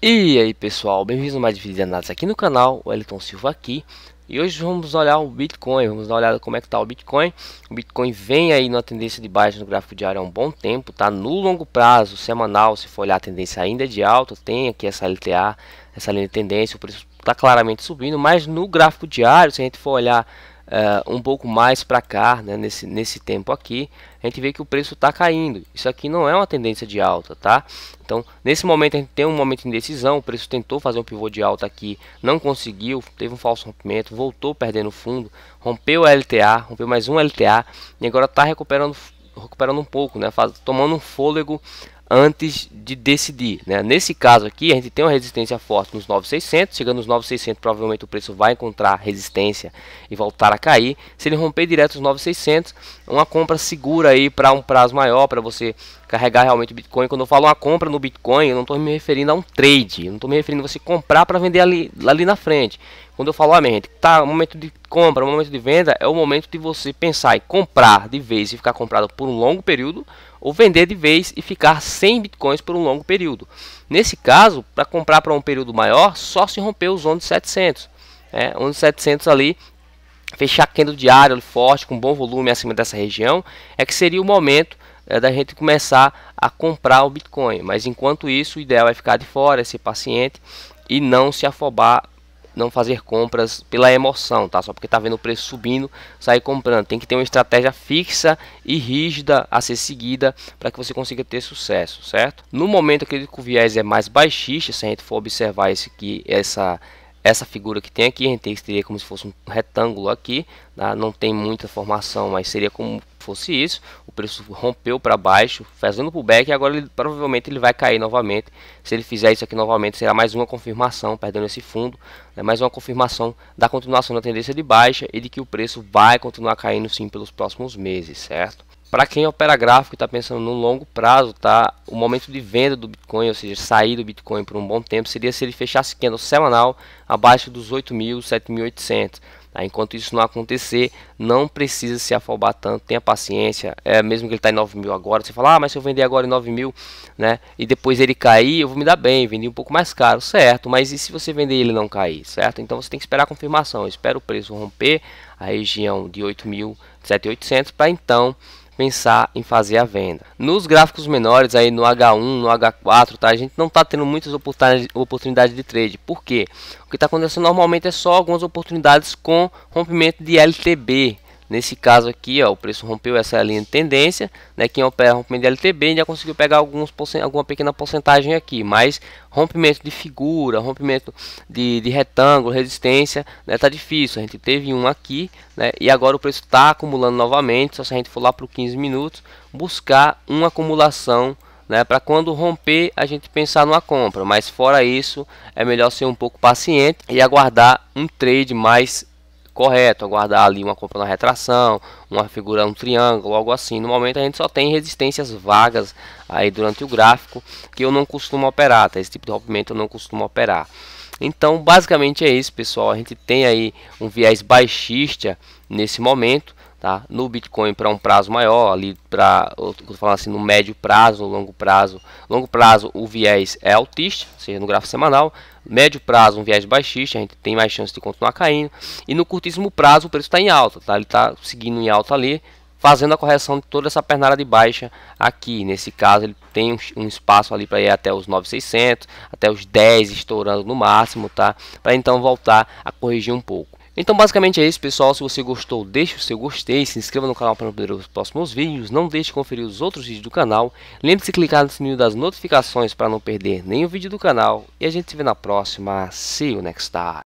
E aí pessoal, bem-vindos a mais vídeo de análise aqui no canal, o Elton Silva aqui E hoje vamos olhar o Bitcoin, vamos dar uma olhada como é que tá o Bitcoin O Bitcoin vem aí na tendência de baixa no gráfico diário há um bom tempo, tá? No longo prazo, semanal, se for olhar a tendência ainda é de alta, tem aqui essa LTA, essa linha de tendência, o preço está claramente subindo Mas no gráfico diário, se a gente for olhar uh, um pouco mais para cá, né, nesse, nesse tempo aqui, a gente vê que o preço está caindo. Isso aqui não é uma tendência de alta, tá? Então, nesse momento, a gente tem um momento de indecisão, o preço tentou fazer um pivô de alta aqui, não conseguiu, teve um falso rompimento, voltou perdendo fundo, rompeu a LTA, rompeu mais um LTA, e agora está recuperando recuperando um pouco, né? Faz, tomando um fôlego antes de decidir. Né? Nesse caso aqui, a gente tem uma resistência forte nos 9,600. Chegando nos 9,600, provavelmente o preço vai encontrar resistência e voltar a cair. Se ele romper direto os 9,600, uma compra segura aí para um prazo maior, para você carregar realmente o Bitcoin. Quando eu falo uma compra no Bitcoin, eu não estou me referindo a um trade. Eu não estou me referindo a você comprar para vender ali, ali na frente. Quando eu falo amém, gente, tá, momento de compra, momento de venda, é o momento de você pensar em comprar de vez e ficar comprado por um longo período, ou vender de vez e ficar sem bitcoins por um longo período. Nesse caso, para comprar para um período maior, só se romper os 11.700. Né? 11.700 ali, fechar candle diário forte, com bom volume acima dessa região, é que seria o momento é, da gente começar a comprar o Bitcoin. Mas enquanto isso, o ideal é ficar de fora, é ser paciente e não se afobar não fazer compras pela emoção, tá? Só porque tá vendo o preço subindo, sair comprando. Tem que ter uma estratégia fixa e rígida a ser seguida para que você consiga ter sucesso, certo? No momento, acredito que o viés é mais baixista, se a gente for observar esse, que essa essa figura que tem aqui, a gente teria como se fosse um retângulo aqui, tá? não tem muita formação, mas seria como fosse isso, o preço rompeu para baixo, fazendo pullback e agora ele, provavelmente ele vai cair novamente, se ele fizer isso aqui novamente será mais uma confirmação, perdendo esse fundo, né? mais uma confirmação da continuação da tendência de baixa e de que o preço vai continuar caindo sim pelos próximos meses, certo? Para quem opera gráfico e está pensando no longo prazo, tá? O momento de venda do Bitcoin, ou seja, sair do Bitcoin por um bom tempo, seria se ele fechasse candle semanal abaixo dos 8.000, 7.800. Tá? Enquanto isso não acontecer, não precisa se afobar tanto, tenha paciência. É mesmo que ele está em 9.000 agora, você fala, ah, mas se eu vender agora em 9.000, né? E depois ele cair, eu vou me dar bem, vender um pouco mais caro, certo? Mas e se você vender ele não cair, certo? Então você tem que esperar a confirmação, espera o preço romper a região de 8.000, 7.800 para então pensar em fazer a venda. Nos gráficos menores aí no H1, no H4, tá? A gente não tá tendo muitas oportunidades de trade. Por quê? O que está acontecendo normalmente é só algumas oportunidades com rompimento de LTB Nesse caso aqui, ó, o preço rompeu essa linha de tendência, né? Quem opera rompimento de LTB já conseguiu pegar alguns alguma pequena porcentagem aqui, mas rompimento de figura, rompimento de, de retângulo, resistência, né? Tá difícil. A gente teve um aqui, né? E agora o preço está acumulando novamente. Só se a gente for lá para 15 minutos, buscar uma acumulação. Né, para quando romper a gente pensar numa compra, mas fora isso é melhor ser um pouco paciente e aguardar um trade mais correto, aguardar ali uma compra na retração, uma figura, um triângulo, algo assim. No momento a gente só tem resistências vagas aí durante o gráfico que eu não costumo operar, tá? esse tipo de rompimento eu não costumo operar. Então basicamente é isso pessoal, a gente tem aí um viés baixista nesse momento, Tá? No Bitcoin para um prazo maior, ali para falando assim, no médio prazo, no longo prazo, longo prazo o viés é altista, ou seja, no gráfico semanal, médio prazo um viés baixista, a gente tem mais chance de continuar caindo, e no curtíssimo prazo o preço está em alta, tá? ele está seguindo em alta ali, fazendo a correção de toda essa pernada de baixa aqui. Nesse caso, ele tem um, um espaço ali para ir até os 9,600, até os 10 estourando no máximo, tá? Para então voltar a corrigir um pouco. Então basicamente é isso pessoal, se você gostou deixe o seu gostei, se inscreva no canal para não perder os próximos vídeos, não deixe de conferir os outros vídeos do canal, lembre-se de clicar no sininho das notificações para não perder nenhum vídeo do canal e a gente se vê na próxima, see you next time.